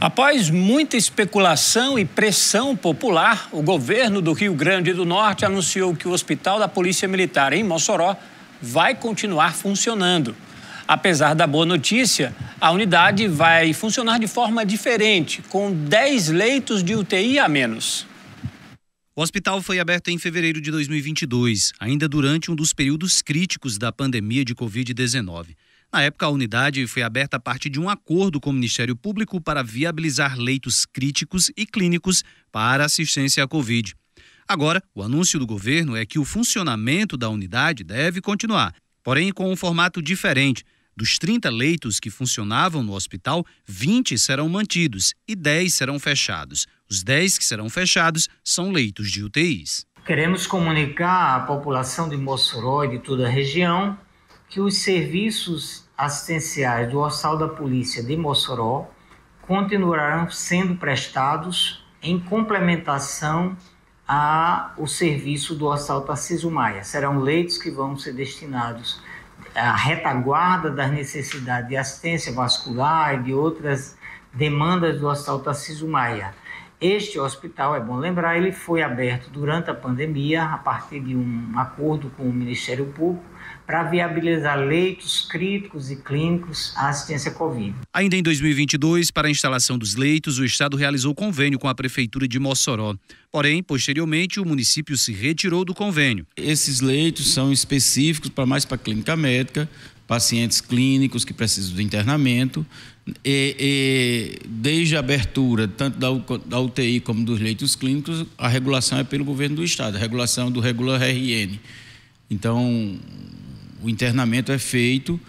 Após muita especulação e pressão popular, o governo do Rio Grande do Norte anunciou que o Hospital da Polícia Militar em Mossoró vai continuar funcionando. Apesar da boa notícia, a unidade vai funcionar de forma diferente, com 10 leitos de UTI a menos. O hospital foi aberto em fevereiro de 2022, ainda durante um dos períodos críticos da pandemia de Covid-19. Na época, a unidade foi aberta a partir de um acordo com o Ministério Público para viabilizar leitos críticos e clínicos para assistência à Covid. Agora, o anúncio do governo é que o funcionamento da unidade deve continuar, porém com um formato diferente. Dos 30 leitos que funcionavam no hospital, 20 serão mantidos e 10 serão fechados. Os 10 que serão fechados são leitos de UTIs. Queremos comunicar à população de Mossoró e de toda a região que os serviços assistenciais do Hospital da Polícia de Mossoró continuarão sendo prestados em complementação ao serviço do Hospital Tarcísio Maia. Serão leitos que vão ser destinados à retaguarda das necessidades de assistência vascular e de outras demandas do Hospital Tarcísio Maia. Este hospital, é bom lembrar, ele foi aberto durante a pandemia a partir de um acordo com o Ministério Público para viabilizar leitos críticos e clínicos à assistência Covid. Ainda em 2022, para a instalação dos leitos, o Estado realizou convênio com a Prefeitura de Mossoró. Porém, posteriormente, o município se retirou do convênio. Esses leitos são específicos para mais para a clínica médica, pacientes clínicos que precisam de internamento. E, e, desde a abertura, tanto da, UTI como dos leitos clínicos, a regulação é pelo governo do Estado, a regulação do Regular RN. Então, o internamento é feito,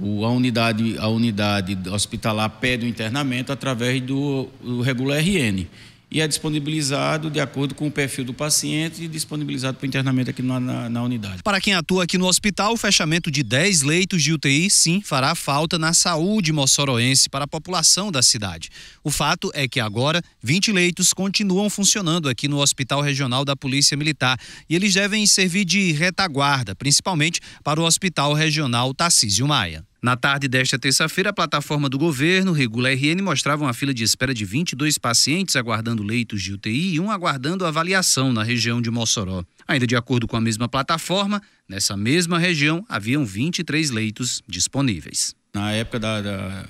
o, a, unidade, a unidade hospitalar pede o internamento através do, do Regular RN e é disponibilizado de acordo com o perfil do paciente e disponibilizado para internamento aqui na, na, na, unidade. Para quem atua aqui no hospital, o fechamento de 10 leitos de UTI sim fará falta na saúde moçoroense para a população da cidade. O fato é que agora 20 leitos continuam funcionando aqui no Hospital Regional da Polícia Militar e eles devem servir de retaguarda, principalmente para o Hospital Regional Tarcísio Maia. Na tarde desta terça-feira, a plataforma do governo Regula RN mostrava uma fila de espera de 22 pacientes aguardando leitos de UTI e um aguardando avaliação na região de Mossoró. Ainda de acordo com a mesma plataforma, nessa mesma região haviam 23 leitos disponíveis. Na época da, da,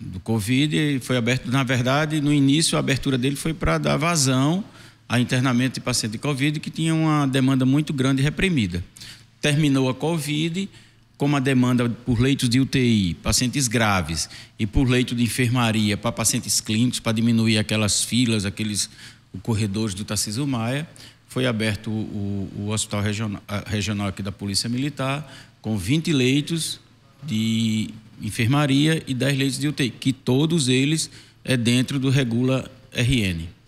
do Covid, foi aberto, na verdade, no início a abertura dele foi para dar vazão a internamento de pacientes de Covid, que tinha uma demanda muito grande reprimida. Terminou a Covid como a demanda por leitos de UTI, pacientes graves, e por leito de enfermaria para pacientes clínicos, para diminuir aquelas filas, aqueles corredores do Tarcísio Maia, foi aberto o, o Hospital regional, regional aqui da Polícia Militar, com 20 leitos de enfermaria e 10 leitos de UTI, que todos eles é dentro do Regula RN.